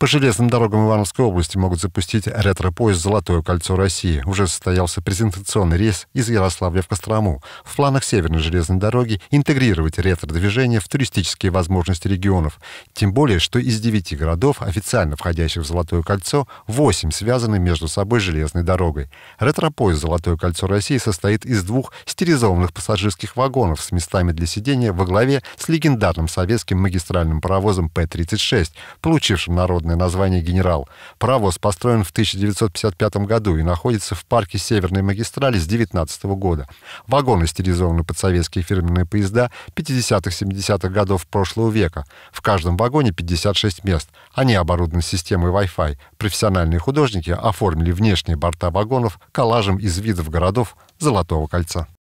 По железным дорогам Ивановской области могут запустить ретро-поезд «Золотое кольцо России». Уже состоялся презентационный рейс из Ярославля в Кострому. В планах Северной железной дороги интегрировать ретро-движение в туристические возможности регионов. Тем более, что из девяти городов, официально входящих в «Золотое кольцо», восемь связаны между собой железной дорогой. Ретро-поезд «Золотое кольцо России» состоит из двух стерилизованных пассажирских вагонов с местами для сидения во главе с легендарным советским магистральным паровозом П-36, получившим народный народное название «Генерал». Правос построен в 1955 году и находится в парке Северной магистрали с 19 года. Вагоны стилизованы под советские фирменные поезда 50-70-х годов прошлого века. В каждом вагоне 56 мест. Они оборудованы системой Wi-Fi. Профессиональные художники оформили внешние борта вагонов коллажем из видов городов Золотого кольца.